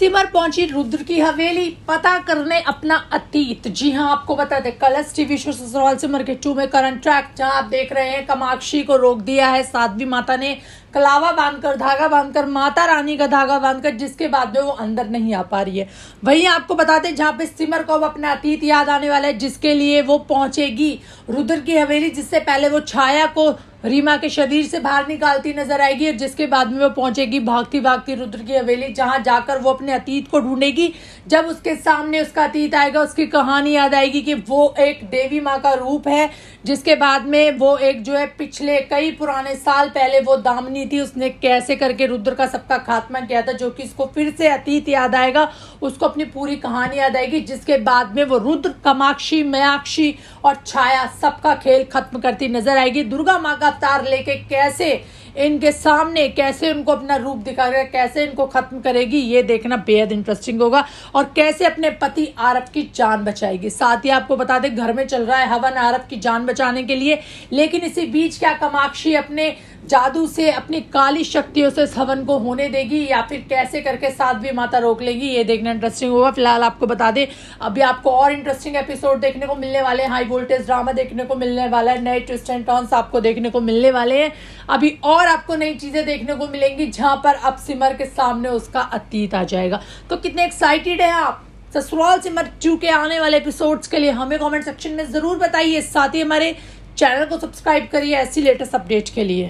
सिमर पहुंची रुद्र की हवेली पता करने अपना अतीत जी हाँ आपको बता दें कलर्स टीवी शो ससुराल सिमर के टू में करंट ट्रैक जहां आप देख रहे हैं कमाक्षी को रोक दिया है साध्वी माता ने कलावा बांधकर धागा बांधकर माता रानी का धागा बांधकर जिसके बाद में वो अंदर नहीं आ पा रही है वहीं आपको बताते हैं जहाँ पे सिमर को अब अपना अतीत याद आने वाला है जिसके लिए वो पहुंचेगी रुद्र की हवेली जिससे पहले वो छाया को रीमा के शरीर से बाहर निकालती नजर आएगी और जिसके बाद में वो पहुंचेगी भागती भागती रुद्र की हवेली जहां जाकर वो अपने अतीत को ढूंढेगी जब उसके सामने उसका अतीत आएगा उसकी कहानी याद आएगी कि वो एक देवी माँ का रूप है जिसके बाद में वो एक जो है पिछले कई पुराने साल पहले वो दामनी दी थी उसने कैसे करके रुद्र का सबका खात्मा किया था जो कि उसको फिर से अतीत याद आएगा उसको अपनी पूरी कहानी याद आएगी जिसके बाद में वो रुद्र कमाक्षी मयाक्षी और छाया सबका खेल खत्म करती नजर आएगी दुर्गा माँ का अवतार लेके कैसे इनके सामने कैसे उनको अपना रूप दिखाएगा कैसे इनको ख़त्म करेगी ये देखना बेहद इंटरेस्टिंग होगा और कैसे अपने पति आरब की जान बचाएगी साथ ही आपको बता दें घर में चल रहा है हवन आरब की जान बचाने के लिए लेकिन इसी बीच क्या कमाक्षी अपने जादू से अपनी काली शक्तियों से हवन को होने देगी या फिर कैसे करके साधवी माता रोक लेगी ये देखना इंटरेस्टिंग होगा फिलहाल आपको बता दें अभी आपको और इंटरेस्टिंग एपिसोड देखने को मिलने वाले हैं हाई वोल्टेज ड्रामा देखने को मिलने वाला है नए ट्विस्ट एंड टॉन्स आपको देखने को मिलने वाले हैं अभी और और आपको नई चीजें देखने को मिलेंगी जहां पर अब सिमर के सामने उसका अतीत आ जाएगा तो कितने एक्साइटेड है आप ससुराल सिमर टू के आने वाले एपिसोड्स के लिए हमें कमेंट सेक्शन में ज़रूर बताइए साथ ही हमारे चैनल को सब्सक्राइब करिए ऐसी लेटेस्ट अपडेट के लिए